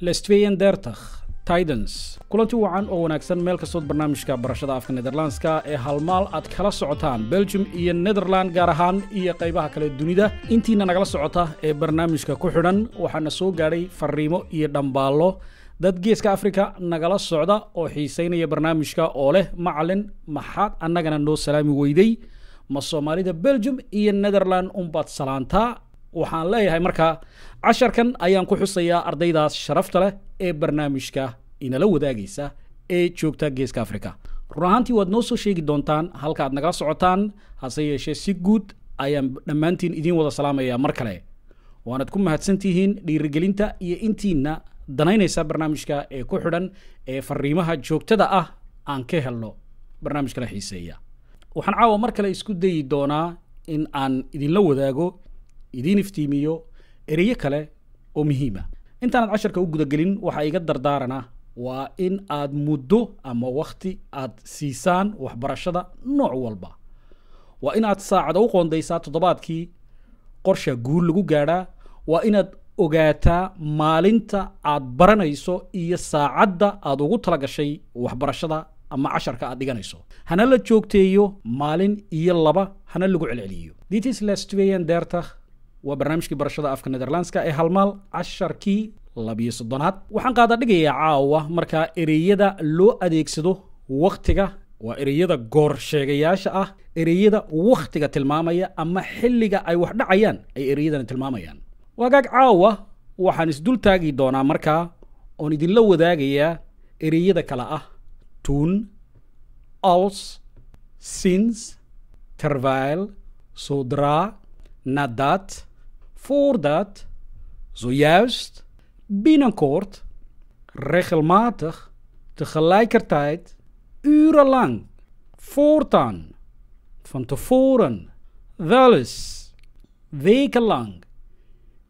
lestvian dertah tidans kulanti wacan oo wanaagsan meel kastood barnaamijka barashada afka nederlandska ee halmaal aad kala socotaan belgium iyo netherland gaar ahaan iyo qaybaha kale dunida intiina nagala socota ee barnaamijka ku xidhan waxaana soo gaadhay fariimo iyo dhambaallo dad geeska afrika nagala socda oo xiisaynaya barnaamijka oo leh macalin maxaad annagana noo salaami weyday ma soomaalida belgium iyo netherland unbaad salaanta waxaan leeyahay markaa casharkan ayaan ku xusayaa ardaydaas sharafta leh ee barnaamijka inala wadaagaysa ee joogta geeska africa run ahaantii waad noo soo sheegi doontaan halka aad nagala socotaan hase yeeshee si guud ayaan dhammaantiin idiin wada salaamayaa mar kale waanad ku mahadsantihiin dhiirigelinta iyo intiina danaynaysa barnaamijka ee ku xidhan ee fariimaha joogtada ah aan ka helno barnaamijkala xiiseeya waxaan caawa mar kale isku dayi doonaa in aan idinla wadaago idiin iftiimiyo ereyo kale oo muhiima ah. intaanaad casharka u gudagelin waxaa iga dardaarana waa in aad muddo ama wakhti aad siisaan waxbarashada nooc walba waa inaad saacada u qoondaysaa toddobaadkii qorsha guul lagu gaadhaa waa inaad ogaataa maalinta aad baranayso iyo saacadda aad ugu tala gashay waxbarashada ama casharka aad dhiganayso hana la joogteeyo maalin iyo laba hana lagu celceliyo dtslastvn deerta waa barnaamijkii barashada afka netherlandska ee halmaal casharkii labiyo soddonaad waxaan qaada dhigayaa caawa markaa ereyada loo adeegsado wakhtiga waa ereyada goor sheegayaasha ah ereyada wakhtiga tilmaamaya ama xilliga ay wax dhacayaan ay ereyadana tilmaamayaan waagaag caawa waxaan isdultaagi doonaa markaa oon idinla wadaagayaa ereyada kale ah toen, als, sinds, terwijl, zodra, nadat, voordat, zojuist, binnenkort, regelmatig, tegelijkertijd, urenlang, voortaan, van tevoren, wel eens, wekenlang.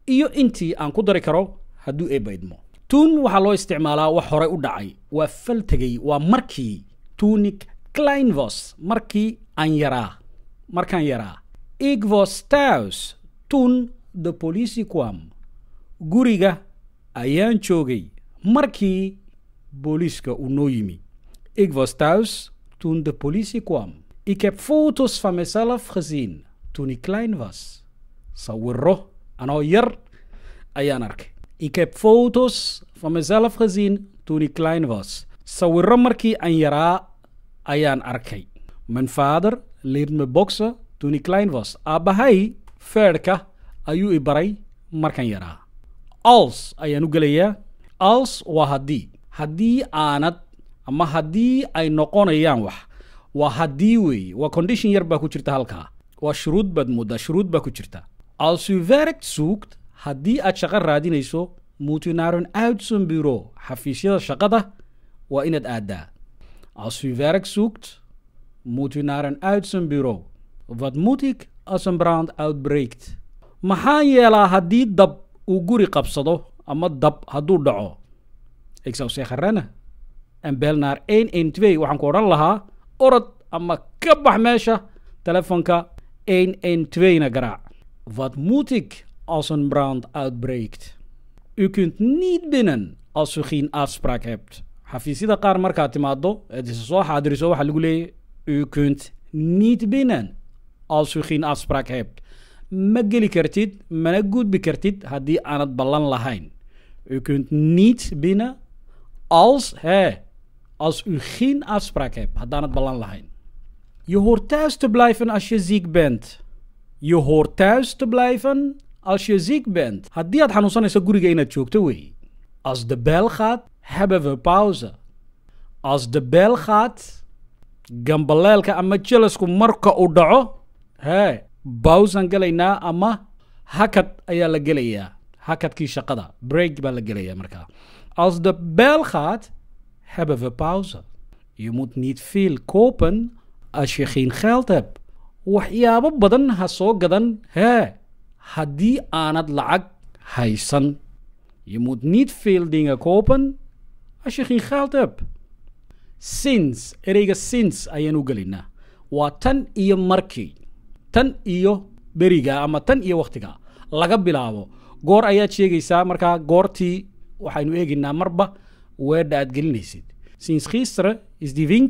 Iyo inti aan karo hadu ebaidmo. tuun waxaa loo isticmaalaa wax horey u dhacay waa fal faltegay waa markii tunik clinvos markii aan yaraa markaan yaraa igvos taus tun the policiquam guriga ayaan joogay markii booliiska uu noo yimi igvos taus tun the policiquam ik heb fotos van mezelf gezien sawiro anoo yar ayaan arkay Ik heb foto's van mezelf gezien toen ik klein was. Sawirro er markii aan yaraa ayaan arkay. Mijn vader leert me boksen toen ik klein was. Aabbahay feerka ayuu i baray markaan yaraa. Als ayaan u gelayaa. Als waa haddii. Haddii aanad ama haddii ay noqonayaan wax. waa haddii weeye waa condition yar baa ku jirta halkaa. waa shuruud baad moodaa shuruud baa ku jirta. Als u werkt zoekt haddii aad shaqo raadinayso multinaron outsunburo xafiisyada shaqada waa inaad aadaa asfiverag sugt multinaron outsunburo vadmutig asombrand outbreakt maxaan yeelaa haddii dab uu guri qabsado ama dab hadduu dhaco exawsekharana ambelnar n n tv waxaan ku odhan lahaa orod ama ka bax meesha telefoonka n n tvna garaac vadmutig als een brand uitbreekt. U kunt niet binnen als u geen afspraak hebt. xafiisyada qaar markaad timaado u kunt niet binnen als u geen afspraak hebt ma Goed, kartid mana Had die aan het ballan lahayn u kunt niet binnen als hij, als u geen afspraak hebt had het ballan lahain. je hoort thuis te blijven als je ziek bent je hoort thuis te blijven Als haddii aad xanuunsanayso guriga inaad joogto weeye Als de bel gaat, hebben we de bel gambaleelka ama jelasku marka uu dhaco, hee, bawsaan gelaynaa ama hakad ayaa la gelayaa. Hakadkii shaqada, break baa la gelayaa markaa. Als de bel gaat, hebben we pauze. Je moet niet veel kopen Waxyaabo badan ha soo gadan, hee haddii aanad lacag haysan je moet niet veel dingen kopen als je sins ereyga sins ayaan u gelinaa waa tan iyo markii tan iyo beriga ama tan iyo wakhtiga laga bilaabo goor ayaad sheegaysaa markaa goortii waxaynu eegaynaa marba weedha aad gelinaysid sins khistre is die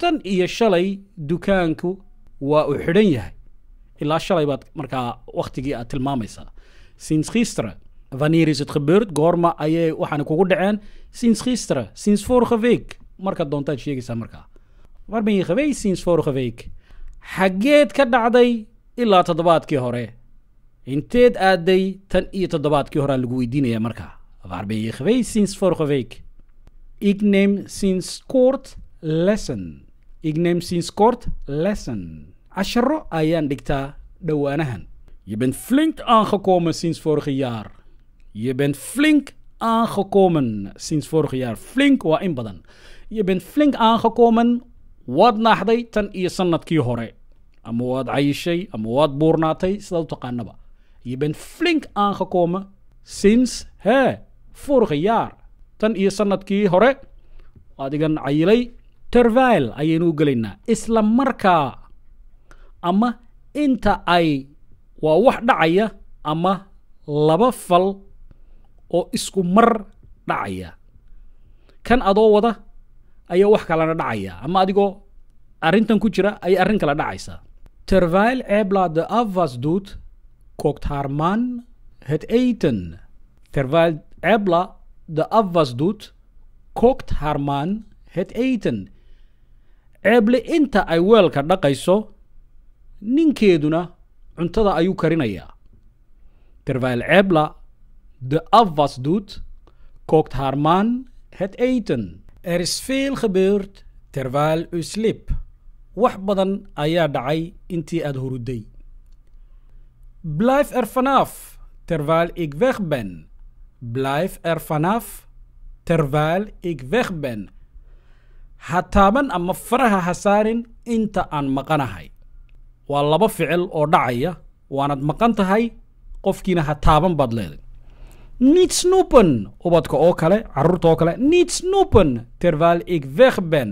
tan iyo shalay dukaanku waa u xidhan yahay ilaa shalay baad markaa waktigii aad tilmaamaysaa sins histra is het gebeurd goorma ayay waxaana kugu dhaceen sins histra sins vorige week marka doontaad sheegaysaa markaa waar ben je sins vorige week xaggeed ka dhacday ilaa toddobaadkii hore inteed aaday tan iyo toddobaadkii horea lagu weydiinaya markaa waar ben sins vorige week ik neem lesson ik neem lesson casharo ayaan dhigtaa dhowaanahan je bent flink aangekomen sinds vorige jaar je bent flink aangekomen sinds vorig jaar flink waa in badan je bent flink aangekomen waad naaxday tan iyo sanadkii hore ama waad cayishay ama waad buurnaatay sidaad u taqaanaba je bent flink aangekomen sinds he vorige jaar tan iyo sanadkii hore adigan cayilay tervile ayaynu u gelaynaa isla markaa ama inta ay waa wax dhacaya ama laba fal oo isku mar dhacaya kan adoo wada ayaa wax kalena dhacaya ama adigoo arrintan ku jira ayay arrin kale dhacaysaa terwijl eblade af was doet kookt haar man het eten terwijl ebla de af was het eten eble inta ay weelka dhaqayso ninkeeduna cuntada ayuu karinayaa derweil ebla de af was doet kookt het eten er is veel gebeurd terwijl wax badan ayaa dhacay intii aad huruday blif er terval terwijl ik erfanaf ben blijf ha taaban ama faraha ha saarin inta aan maqanahay waa laba ficil oo dhacaya waanad maqan tahay qofkiina ha taaban baad leeday nietsnoepen ubadka oo kale caruurta oo kale snoepen terwijl ik weg ben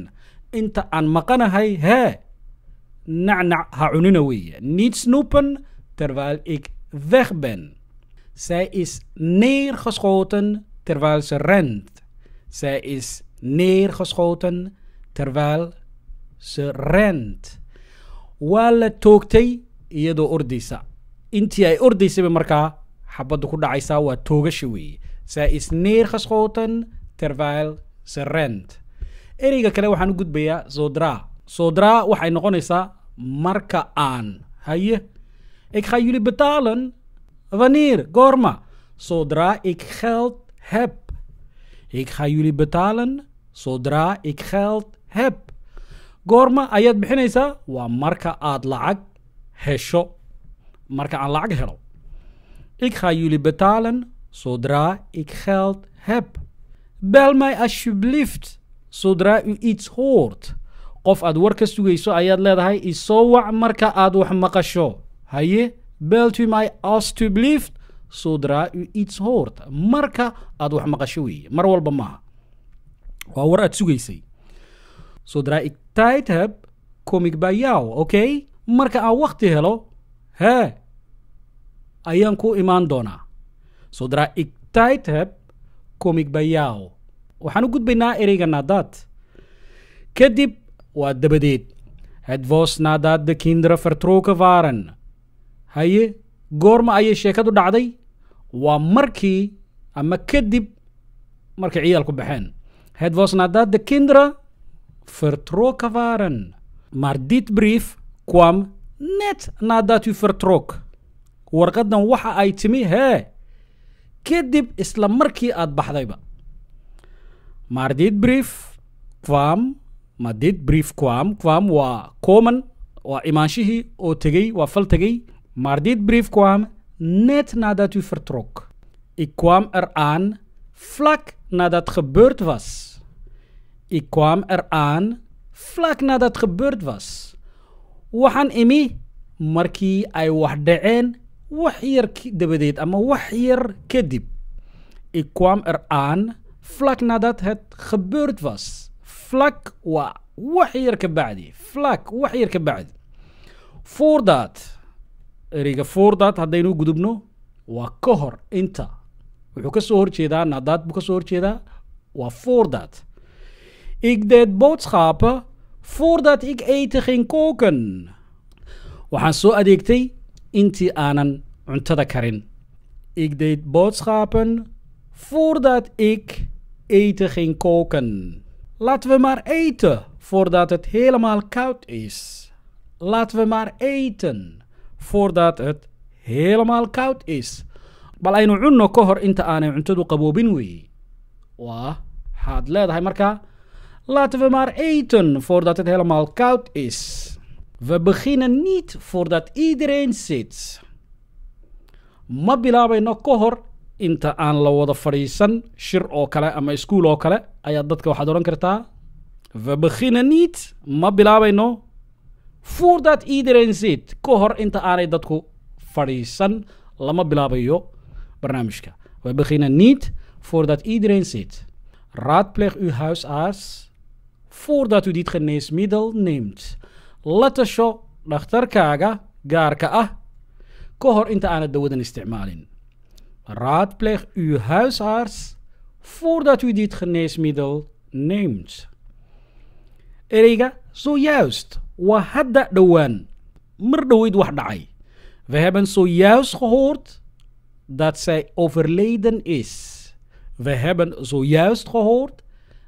inta aan maqanahay hee nacnac ha cunina weeye snoepen terwijl ik weg ben zij is neergeschoten terwijl ze rent zij is neergeschoten terwijl ze rent waa la toogtay iyadoo ordaysa intii ay ordaysaba markaa xabadda ku dhacaysaa waa toogasha weeye saa isneer khasqootan tervile serent ereyga kale waxaan u gudbayaa sodra sodra waxay noqonaysaa marka aan haye ik ga jullie betalen wanneer gorma zodra ik geld heb ik ga jullie betalen zodra ik geld heb goorma ayaad bixinaysaa waa marka aad lacag hesho marka aan lacag helo ik ga jullie betalen zodra ik geld heb bel mij alsjeblieft zodra u iets hoort qof aad war ka sugayso ayaad leedahay isoo wac marka aad wax maqasho haye belt my alsjeblieft zodra u iets hoort marka aad wax maqasho weeye mar walba maaha waa war aad sugaysay zodra ik Tijd comic kom ik Okay? Marka aan ah, wakhti helo, hee, ayaan ku imaan doonaa. sodra ik tijd heb, kom Waxaan u gudbaynaa ereyga nadad Kadib waa dabadeed. hedvos nadad nadat de kinderen vertrokken waren. Haye, goorma ayay sheekadu dhacday? waa markii ama kadib markay ciyaalku baxeen. Het was de kinderen vertrokken waren. Maar dit brief kwam net nadat u vertrok. warqadan waxa ay timi hee kadib isla markii aad baxdayba maar dit brief kwam ma dit brief kwam kwam waa common waa imaanshihii oo tegey waa fal tegey maar dit brief kwam net nadat u vertrok ik kwam eraan vlak nadat gebeurd was Ik kwam eraan vlak nadat gebeurd was waxaan imi markii ay wax dhaceen wax yar dabadeed ama wax yar kadib ik kwam eraan vlak nadat het gebeurd was vlak waa wax yar ka bacdi vlak wax yar ka bacdi voordat eriga voordat haddaynu gudubno waa ka hor inta wuxuu kasoo horjeedaa nadaad buu soo horjeedaa waa voordat Ik deed boodschappen voordat ik eten ging koken waxaan soo adeegtay intii aanan cuntada karin ik deed boodschappen voordat ik eten ging koken laten we maar eten voordat het helemaal koud is laten we maar eten voordat het helemaal koud is bal aynu cunno ka hor inta aanay cuntadu qaboobin weeye waa waxaad leedahay markaa Laten we maar eten voordat het helemaal koud is. We beginnen niet voordat iedereen zit. ma bilaabayno ka hor inta aan la wada fadhiisan shir oo kale ama iskuul oo kale ayaa dadka waxaad odhan kartaa we beginnen niet ma bilaabayno voordat iedereen zit ka hor inta aanay dadku fadhiisan lama bilaabayo barnaamijka we beginnen niet voordat iedereen zit raadpleeg uw huisarts voordat u dit geneesmiddel neemt. La tasho dhakhtarkaaga gaarka ah ka hor inta aan het isticmaalin. Raadpleeg uw huisarts voordat u dit geneesmiddel neemt. Erega, zojuist, wa hadda doan, wax dhacay. We hebben zojuist gehoord dat zij overleden is. We hebben zojuist gehoord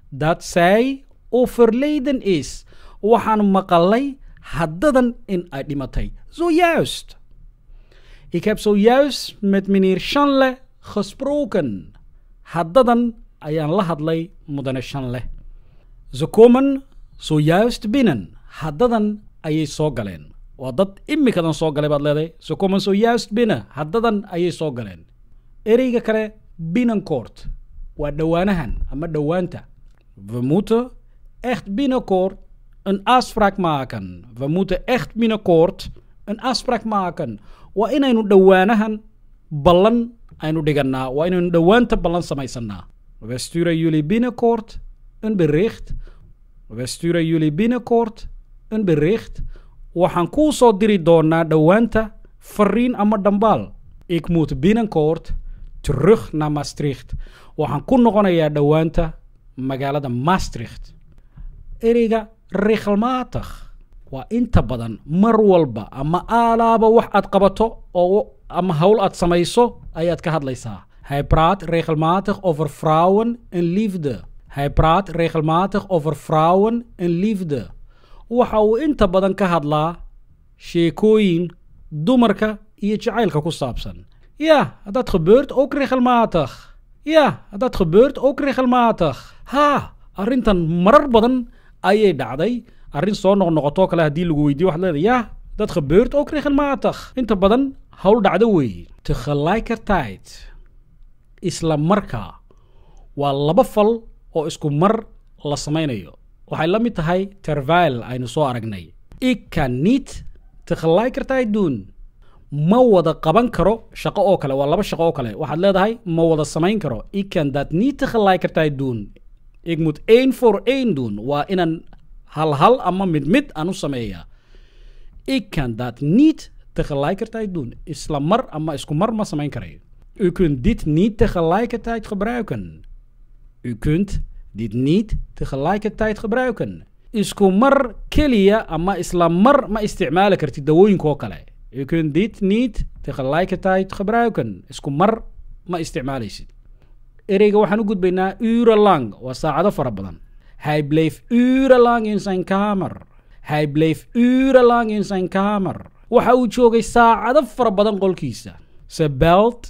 dat zij overleden is waxaan maqalay haddadan in ay dhimatay so juist ik heb so juist met meneer shanle gesproken haddadan ayaan la hadlay mudane shanle ze komen so juist binnen haddadan ayay soo galeen waa dad imikadan soo galay baad leedahay ze komen so binnen haddadan ayay soo galeen ereyga kale binnenkort waa dhowaanahan ama dhowaanta we echt binnenkort een afspraak maken. We moeten echt binnenkort een afspraak maken. Waa inaynu dhowaanahan ballan aynu dhiganaa waa inaynu dhowaanta ballan samaysanaa we sturen jullie binnenkort een bericht we sturen jullie binnenkort een bericht waxaan kuu soo diri doonaa dhowaanta fariin ama dhambaal ik moet binnenkort terug naar maastricht waxaan ku noqonayaa dhowaanta magaalada maastricht ereyga rikhlmaatah waa inta badan mar walba ama aalaaba wax aad qabato oo ama howl aad samayso ayaad ka hadlaysaa hybraat regelmatig over vrouwen en liefde hij praat over vrouwen en liefde waxa uu inta badan ka hadlaa sheekooyin dumarka iyo jacaylka ku saabsan ya dat gebeurt ook regelmatig ja dat gebeurt ook regelmatig ha arrintan marar badan ayay dhacday arrin soo noqnoqotoo kale haddii lagu weydiyo waxaad leedahay yah dad khabeurt oo regelmaatig inta badan howl dhacdo weeye tegelijkertijd isla marka waa laba fal oo isku mar la samaynayo waxay la mid tahay tervile aynu soo aragnay ikanit tegelijkertijd duun ma wada qaban karo shaqo oo kale waa laba shaqo oo kale waxaad leedahay ma wada samayn karo ikan dat niet tegelijkertijd ik moet één voor één doen. Waa inaan hal hal ama mid mid aan u sameeyaa. Ik kan dat niet tegelijkertijd doen. Islamar ama iskumar ma samayn U kunt dit niet tegelijkertijd gebruiken. U kunt dit niet tegelijkertijd gebruiken. Iskumar keliya ama islamar ma isticmaali kartid dawooyinka oo U kunt dit niet tegelijkertijd gebruiken. Iskumar ma isticmaalaysid ereyga waxaan u gudbaynaa urelang waa saacado fara badan hyblaf urelang insankamer hyblaf urelang insankamer waxa uu joogay saacado fara badan qolkiisa sebelt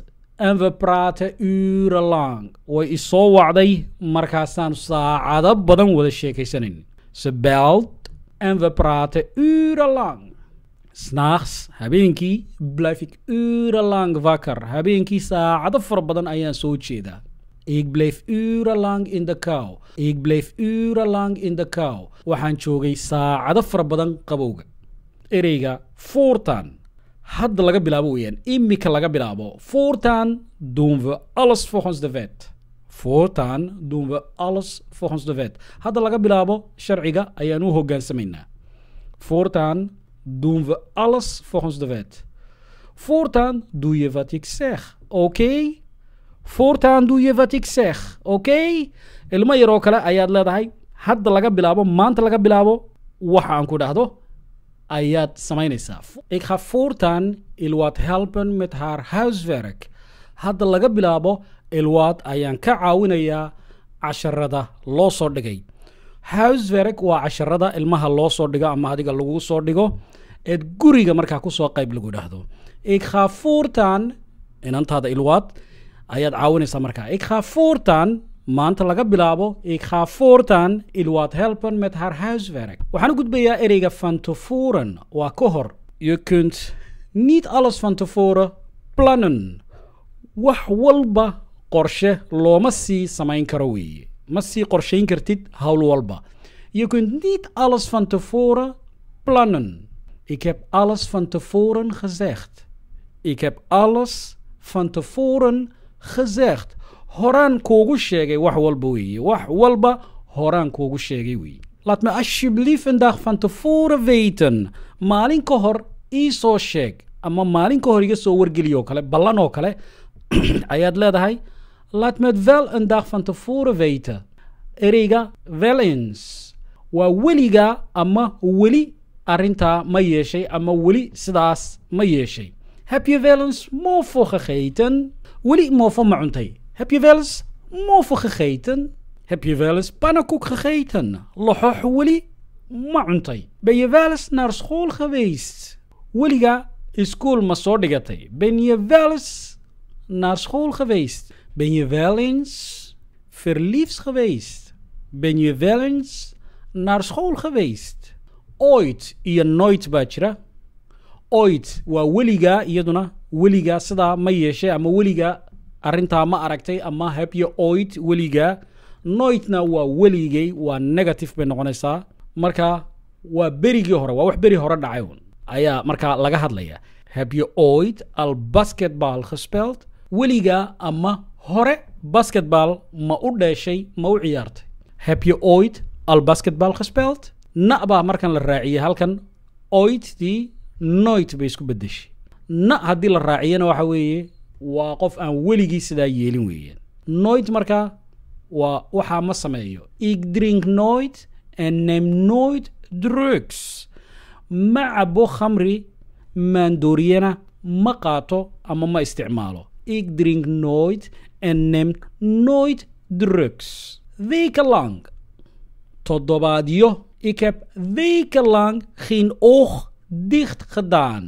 enverbrate urelang way isoo wacday markaasaan saacado badan wada sheekaysanayn sebelt enverbrate urelang snaaks habeenkii blafik urelang vakar habeenkii saacado fara badan ayaan soo jeedaa Ik bleef urenlang in de kou. Ik bleef urenlang in de kou. Waxaan joogay saacado fara badan qabowga. Ereyga voortaan. Hadda laga bilaabo weeyaan. imika laga bilaabo. Voortaan doen we alles volgens de wet. Voortaan doen we alles volgens de wet. Hadda laga bilaabo sharciga ayaan u hoggaansamaynaa. Voortaan doen we alles volgens de wet. Voortaan doe je wat ik zeg. Oké? Okay? fuurtan doe je wat okay ilmo yar kale ayaad leedahay hadda laga bilaabo maanta laga bilaabo waxa aan ku dhahdo ayaad samaynaysaa ik ga voortaan ilwaad helpen met haar huiswerk hadda laga bilaabo ilwaad ayaan ka caawinayaa casharada loo soo dhigay huiswerk waa casharada ilmaha loo soo dhigo ama adiga lagu soo dhigo eed guriga markaa kusoo qayb lagu dhahdo ik ga voortaan inantaada ilwaad ayaad caawinaysaa markaa ikhafuurtan maanta laga bilaabo ikhafuurtan ilwaad helpen met har huiswerk waxaan u gudbayaa ereyga van waa ka hor je kunt niet alles van tevoren wax walba qorshe looma sii samayn karo weeye ma sii qorshayn kartid howl walba je kunt niet alles van tevoren ik heb alles van gezegd ik heb alles van tevoren khazaakt horaan kuugu sheegay wax walba weeye wax walba horaan kuugu sheegay weeye laat me alsjeblieft een maalin ka hor ii soo sheeg ama maalin ka hor iga soo wargeliy oo kale ballan oo kale ayaad leedahay laat me het wel een ereyga wel waa weligaa ama weli arrintaa ma yeeshay ama weli sidaas ma yeeshay heb je wel Willy Moffo Mountay. Heb je wel eens moffo gegeten? Heb je wel eens pannenkoek gegeten? Lohoh Willy Mountay. Ben je wel eens naar school geweest? Williga school ma soo dhigatay. Ben je wel eens naar school geweest? Ben je wel eens verliefd geweest? Ben je wel eens naar school geweest? Ooit iyo nooit baa jira ooit waa weligaa iyaduna weliga sidaa ma yeeshee ama weliga arintaa ma aragtay ama habye oid weligaa noitna waa weligay waa negative bay noqonaysaa marka waa berigii hore waa wax beri hore dhacay un ayaa markaa laga hadlaya habye oid al basketball gespeld weligaa ama hore basketball ma u dheeshay ma u ciyaartay habye oid al basketball gespeld na baa markan la raaciyay halkan oidtii noit bay isku bedeshay na haddii la raaciyana waxa weeye waa qof aan weligii sidaa yeelin weeyaan noid marka waa waxaa ma sameeyo igdringnoid nemnoid drugs ma cabo khamri maandooriyana ma qaato ama ma isticmaalo igdringnoid nemnoid drugs vikalang toddobaadyo ik heb wekenlang geen oog dicht gedaan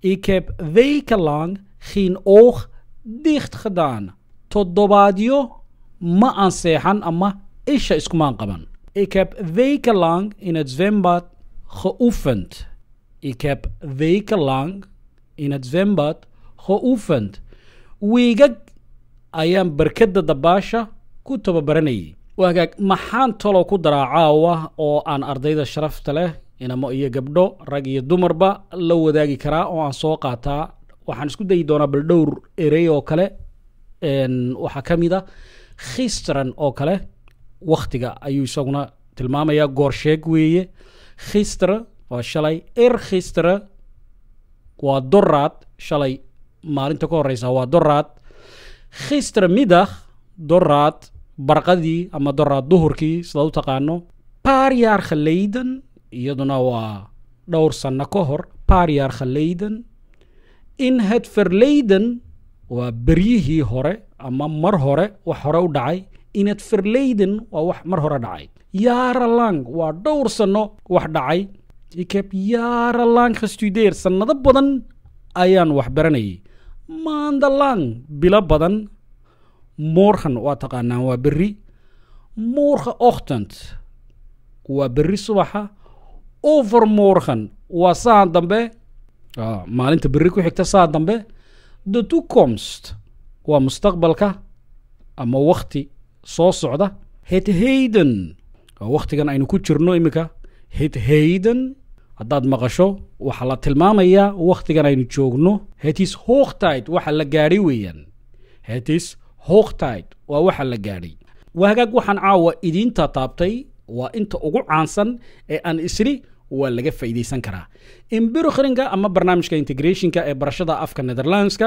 Ik heb wekenlang geen oog dicht gedaan. Toddobaadyo ma aan seexan ama isha iskumaan qaban. Ik heb wekenlang in het zwembad geoefend. Ik heb wekenlang in het zwembad geoefend. Wiigag ayaan barkadda dabaasha ku tababaranayay waagaag maxaan talo ku daraa caawa oo aan ardayda sharafta leh inamo iyo gabdho rag iyo dumarba la wadaagi karaa oo aan soo qaataa waxaan isku dayi doonaa bal dhowr erey oo kale waxaa ka mid a ah khistran oo kale waktiga ayuu isaguna tilmaamayaa goorsheeg weeye khistra waa shalay er khistra waa doraad shalay maalinta ka horeysa waa doraad khistra midah doraad barqadii ama doraad duhurkii sidaad u taqaano baaryaarkha leydan iyaduna waa dhowr sanno ka hor baariyaarkha leyden in hedfer leyden waa beryihii hore ama mar hore wax hore u dhacay in hedfer waa wax mar hore dhacay yaaralang waa dhowr sanno wax dhacay ikeb yaaralang hastudeer sannado badan ayaan wax baranayay maandalang bilo badan moorhan waa taqaanaan waa berri moorha ochtend waa berri subaxa overmorgen waa saa dambe maalinta berri ku xigta saa dambe the tucomst waa mustaqbalka ama wakti soo socda hethaden waa wakhtigan aynu ku jirno iminka hethayden haddaad maqasho waxaa la tilmaamayaa wakhtigan aynu joogno hetis hoogtid waxa la gaadhay weeyaan hetis hoogtid waa waxa la gaadhay wahagaag waxaan caawa idiinta taabtay waa inta ugu caansan ee aan isri waa laga faa'iidaysan karaa embirokhringa ama barnaamijka integrationka ee barashada afka netherlandska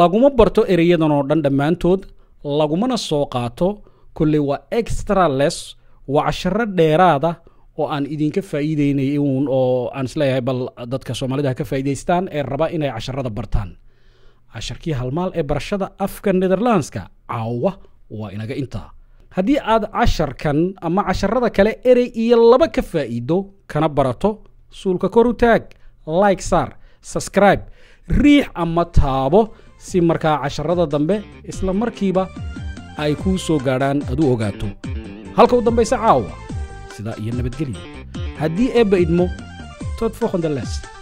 laguma barto ereyadan oo dhan dhammaantood lagumana soo qaato kulle waa extra less waa casharo dheeraada oo aan idinka faa'iideynay iwuun oo aan isleeyahay bal dadka soomaalida ha ka faa'iidaystaan ee raba inay casharada bartaan casharkii halmaal ee barashada afka netherlandska caawa waa inaga intaa haddii aad casharkan ama casharada kale erey iyo laba ka faa'iido kana barato suulka kor u taag like saar subscribe riix ama taabo si markaa casharada dambe isla markiiba ay kuu soo gaadhaan aad u ogaato halka u dambaysa caawa sidaa iyo nabadgelya haddii eebba idmo todfohondeles